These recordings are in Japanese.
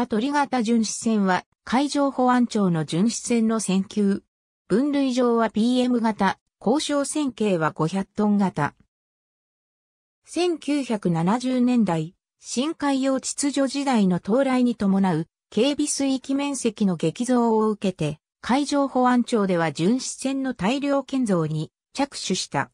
下鳥型巡視船は海上保安庁の巡視船の船級。分類上は PM 型、交渉船径は500トン型。1970年代、深海洋秩序時代の到来に伴う警備水域面積の激増を受けて、海上保安庁では巡視船の大量建造に着手した。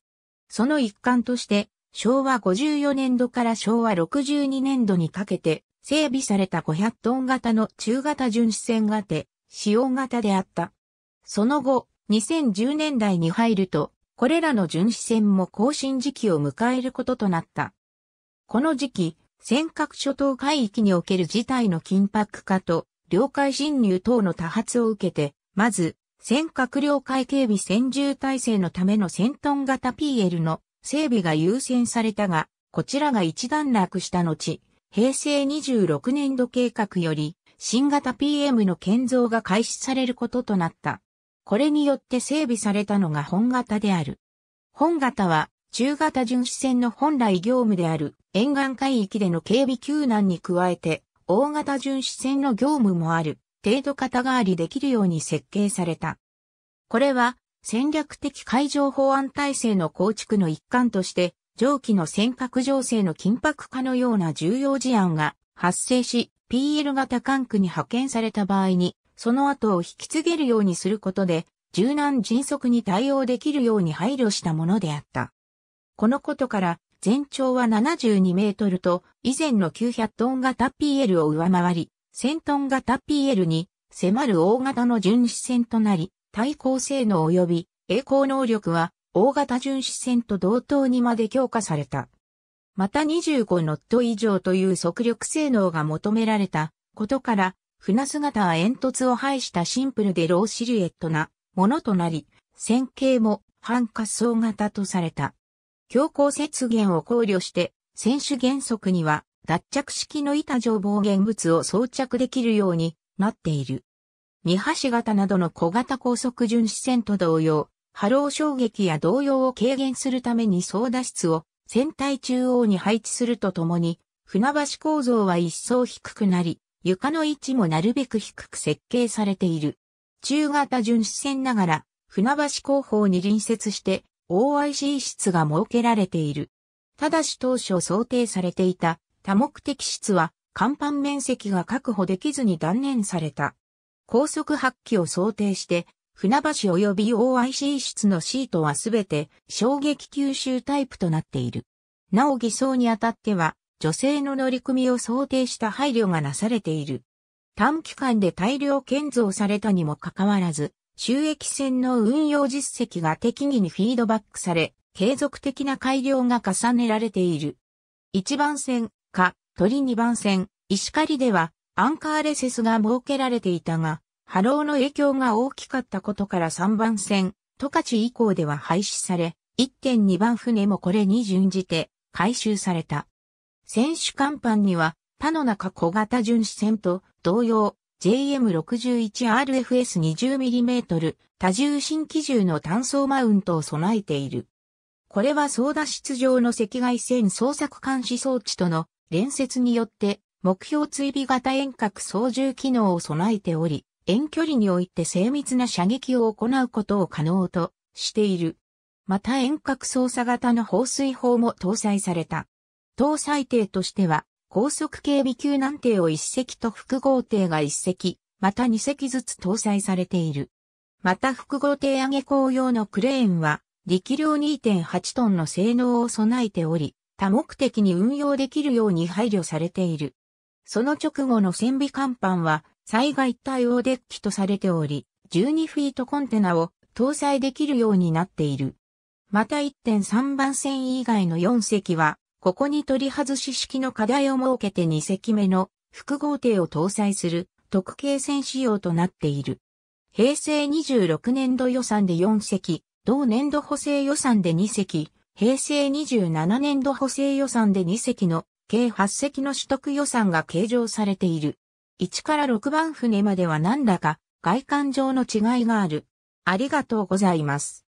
その一環として、昭和54年度から昭和62年度にかけて、整備された500トン型の中型巡視船がて、使用型であった。その後、2010年代に入ると、これらの巡視船も更新時期を迎えることとなった。この時期、尖閣諸島海域における事態の緊迫化と、領海侵入等の多発を受けて、まず、尖閣領海警備専従体制のための1000トン型 PL の整備が優先されたが、こちらが一段落した後、平成26年度計画より、新型 PM の建造が開始されることとなった。これによって整備されたのが本型である。本型は、中型巡視船の本来業務である沿岸海域での警備救難に加えて、大型巡視船の業務もある程度肩代わりできるように設計された。これは戦略的海上保安体制の構築の一環として蒸気の尖閣情勢の緊迫化のような重要事案が発生し、PL 型管区に派遣された場合に、その後を引き継げるようにすることで、柔軟迅速に対応できるように配慮したものであった。このことから、全長は72メートルと、以前の900トン型 PL を上回り、1000トン型 PL に迫る大型の巡視船となり、対抗性能及び栄光能力は大型巡視船と同等にまで強化された。また25ノット以上という速力性能が求められたことから、船姿は煙突を排したシンプルでローシルエットなものとなり、船形も半滑走型とされた。強行節減を考慮して、船首原則には脱着式の板状防現物を装着できるようになっている。二橋型などの小型高速巡視船と同様、波浪衝撃や動揺を軽減するために操舵室を船体中央に配置するとともに、船橋構造は一層低くなり、床の位置もなるべく低く設計されている。中型巡視船ながら、船橋工法に隣接して OIC 室が設けられている。ただし当初想定されていた多目的室は甲板面積が確保できずに断念された。高速発揮を想定して船橋及び OIC 室のシートはすべて衝撃吸収タイプとなっている。なお偽装にあたっては、女性の乗り組みを想定した配慮がなされている。短期間で大量建造されたにもかかわらず、収益船の運用実績が適宜にフィードバックされ、継続的な改良が重ねられている。1番線、か、鳥2番線、石狩では、アンカーレセスが設けられていたが、波浪の影響が大きかったことから3番線、十勝以降では廃止され、1.2番船もこれに準じて回収された。船首甲板には他の中小型巡視船と同様 JM61RFS20mm 多重新機銃の単装マウントを備えている。これは操舵室上の赤外線捜索監視装置との連接によって目標追尾型遠隔操縦機能を備えており、遠距離において精密な射撃を行うことを可能としている。また遠隔操作型の放水砲も搭載された。搭載艇としては、高速警備級難艇を1隻と複合艇が1隻、また2隻ずつ搭載されている。また複合艇上げ工用のクレーンは、力量2.8トンの性能を備えており、多目的に運用できるように配慮されている。その直後の船尾甲板は、災害対応デッキとされており、12フィートコンテナを搭載できるようになっている。また1.3番線以外の4隻は、ここに取り外し式の課題を設けて2隻目の複合艇を搭載する特計船仕様となっている。平成26年度予算で4隻、同年度補正予算で2隻、平成27年度補正予算で2隻の計8隻の取得予算が計上されている。1から6番船までは何らか外観上の違いがある。ありがとうございます。